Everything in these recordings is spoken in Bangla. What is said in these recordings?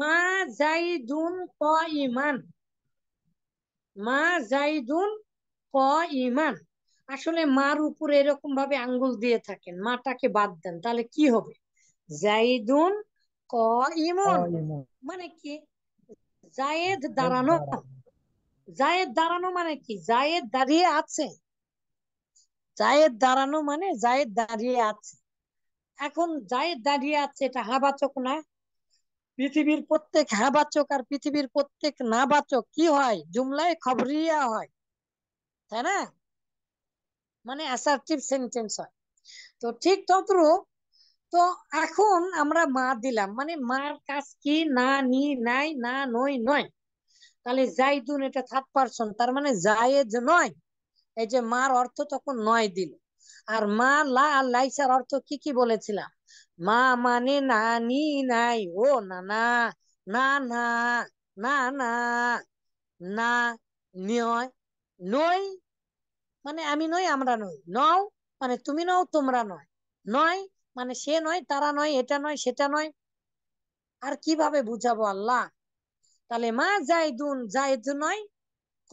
মা জাইদুন মা জাইদুন ক ইমান আসলে মার উপরে এরকম ভাবে আঙ্গুল দিয়ে থাকেন মাটাকে বাদ দেন তাহলে কি হবে জাইদুন ক ইমন মানে কি জায়েদ দাঁড়ানো জায়েদ দাঁড়ানো মানে কি জায়েদ দাঁড়িয়ে আছে জায়েদ দাঁড়ানো মানে জায়েদ দাঁড়িয়ে আছে এখন জায়েদ দাঁড়িয়ে আছে এটা হাবাচক না পৃথিবীর প্রত্যেক হ্যাবাচক আর পৃথিবীর প্রত্যেক নাবাচক কি হয় জুমলায় খবরিয়া হয় তাই না মানে অ্যাসার্টিভ সেন্টেন্স হয় তো ঠিক তদ্রূপ তো এখন আমরা মা দিলাম মানে মার কাজ কি না নি নাই না নই নয় তাহলে যাই দুন এটা থার্ড পারসন তার মানে জায়েজ নয় এই যে মার অর্থ তখন নয় দিল আর মা লা লাইসার অর্থ কি কি বলেছিলাম মা মানে নানি নাই ও নানা না না না না না নয় নই মানে আমি নই আমরা নই নও মানে তুমি নও তোমরা নয় নয় মানে সে নয় তারা নয় এটা নয় সেটা নয় আর কিভাবে বুঝাবো আল্লাহ তাহলে মা জাইদুন জাইদ নয়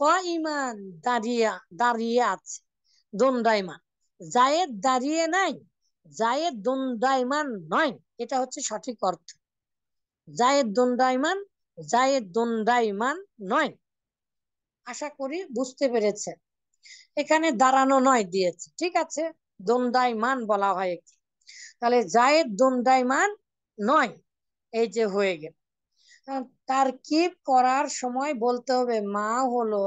ক ইমান দাঁড়িয়ে দাঁড়িয়ে আছে দণ্ডায়মান জায়েদ দাঁড়িয়ে নাই জায়েদ দন্দায়মান নয় এটা হচ্ছে সঠিক অর্থ জায়েদ দন্দায়মান জায়েদ দন্দায়মান নয় আশা করি বুঝতে পেরেছে এখানে দাঁড়ানো নয় দিয়েছে ঠিক আছে দন্দায়মান বলা হয় তাহলে জায়েদ দন্দায়মান নয় এই যে হয়ে গেল কি করার সময় বলতে হবে মা হলো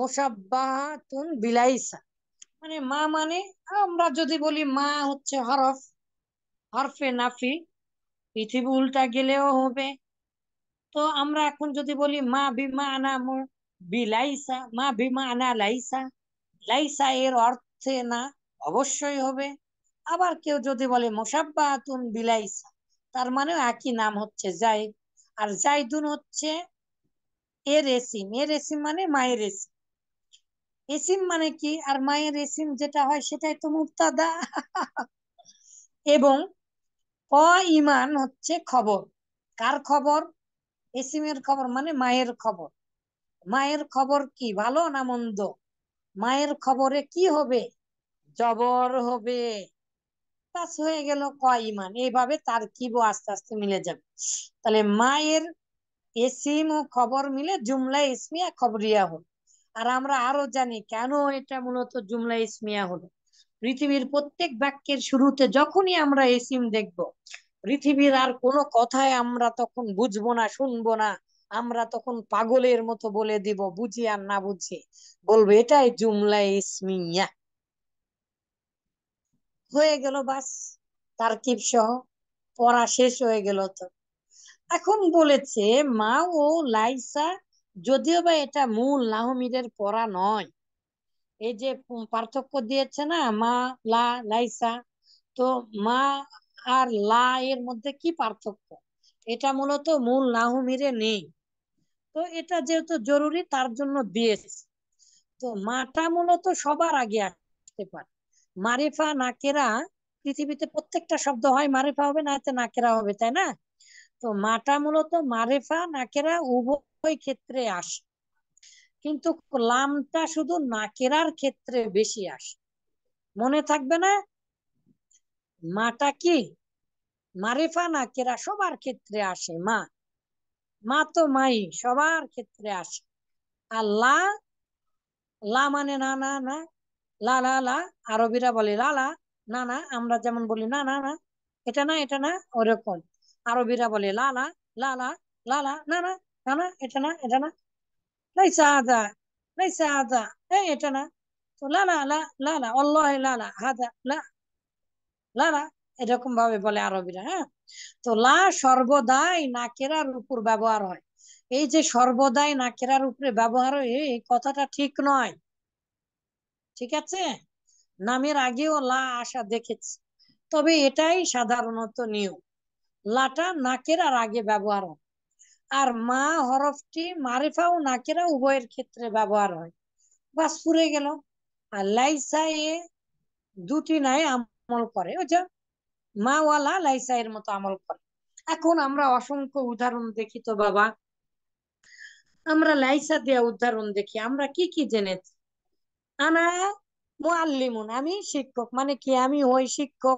মোসাব্বাহাতুন বিলাইসা মানে মা মানে আমরা যদি বলি মা হচ্ছে হরফ হরফে নাফি পৃথিবী উল্টা গেলেও হবে তো আমরা এখন যদি বলি মা বিমা আনা বিলাইসা মা বিমা আনা লাইসা লাইসা এর অর্থে না অবশ্যই হবে আবার কেউ যদি বলে মোসাব্বাতুন বিলাইসা তার মানে একই নাম হচ্ছে জাইদ আর জাইদুন হচ্ছে এর এসিম এর এসিম মানে মায়ের এসিম এসিম মানে কি আর মায়ের এসিম যেটা হয় সেটাই তো মুক্তাদা এবং অ ইমান হচ্ছে খবর কার খবর এসিমের খবর মানে মায়ের খবর মায়ের খবর কি ভালো না মন্দ মায়ের খবরে কি হবে জবর হবে পাস হয়ে গেল ক ইমান এইভাবে তার কিবো আস্তে আস্তে মিলে যাবে তাহলে মায়ের এসিম ও খবর মিলে জুমলা ইসমিয়া খবরিয়া হল আর আমরা আরো জানি কেন এটা মূলত জুমলা ইসমিয়া হলো পৃথিবীর প্রত্যেক বাক্যের শুরুতে যখনই আমরা এসিম দেখব পৃথিবীর আর কোনো কথায় আমরা তখন বুঝবো না শুনবো না আমরা তখন পাগলের মতো বলে দিব বুঝি আর না বুঝি বলবো এটাই জুমলা ইসমিয়া হয়ে গেল বাস তার সহ পড়া শেষ হয়ে গেল তো এখন বলেছে মা ও লাইসা যদিও বা এটা মূল নাহমিদের পড়া নয় এই যে পার্থক্য দিয়েছে না মা লা লাইসা তো মা আর লা এর মধ্যে কি পার্থক্য এটা মূলত মূল নাহমিরে নেই তো এটা যেহেতু জরুরি তার জন্য দিয়েছে তো মাটা মূলত সবার আগে আসতে পারে মারিফা নাকেরা পৃথিবীতে প্রত্যেকটা শব্দ হয় মারিফা হবে না নাকেরা হবে তাই না তো মাটা মূলত মারিফা নাকেরা উভয় একই ক্ষেত্রে আসে কিন্তু লামটা শুধু নাকেরার ক্ষেত্রে বেশি আসে মনে থাকবে না মাটা কি মারিফা নাকেরা সবার ক্ষেত্রে আসে মা মা তো মাই সবার ক্ষেত্রে আসে আর লা লা মানে না না না লা লা লা আরবিরা বলে লালা না না আমরা যেমন বলি না না না এটা না এটা না ওরকম আরবিরা বলে লালা লালা লালা না না না না এটা না এটা না লাইসা হাদা লাইসা হাদা এই এটা না তো লা লা লা লা লা অল্লাহ লা লা হাদা লা লা লা এরকম ভাবে বলে আরবিরা হ্যাঁ তো লা সর্বদাই নাকেরার উপর ব্যবহার হয় এই যে সর্বদাই নাকেরার উপরে ব্যবহার হয় এই কথাটা ঠিক নয় ঠিক আছে নামের আগেও লা আসা দেখেছি তবে এটাই সাধারণত নিয়ম লাটা নাকের আর আগে ব্যবহার হয় আর মা হরফটি মারিফা ও নাকেরা উভয়ের ক্ষেত্রে ব্যবহার হয় বাস পুরে গেল আর লাইসা এ দুটি নাই আমল করে ওই যে মাওয়ালা লাইসা এর মতো আমল করে এখন আমরা অসংখ্য উদাহরণ দেখি তো বাবা আমরা লাইসা দেয়া উদাহরণ দেখি আমরা কি কি জেনেছি আনা আল্লিমুন আমি শিক্ষক মানে কি আমি ওই শিক্ষক